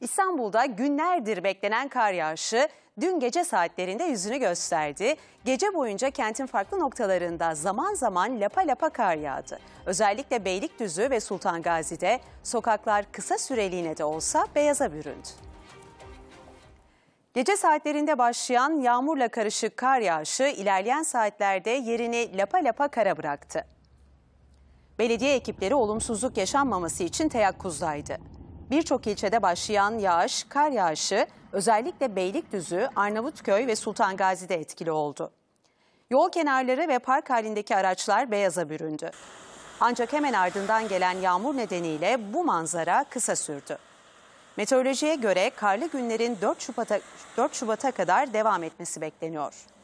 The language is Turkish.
İstanbul'da günlerdir beklenen kar yağışı dün gece saatlerinde yüzünü gösterdi. Gece boyunca kentin farklı noktalarında zaman zaman lapa lapa kar yağdı. Özellikle Beylikdüzü ve Sultan Gazi'de sokaklar kısa süreliğine de olsa beyaza büründü. Gece saatlerinde başlayan yağmurla karışık kar yağışı ilerleyen saatlerde yerini lapa lapa kara bıraktı. Belediye ekipleri olumsuzluk yaşanmaması için teyakkuzdaydı. Birçok ilçede başlayan yağış, kar yağışı özellikle Beylikdüzü, Arnavutköy ve Sultan Gazi'de etkili oldu. Yol kenarları ve park halindeki araçlar beyaza büründü. Ancak hemen ardından gelen yağmur nedeniyle bu manzara kısa sürdü. Meteorolojiye göre karlı günlerin 4 Şubat'a 4 Şubat'a kadar devam etmesi bekleniyor.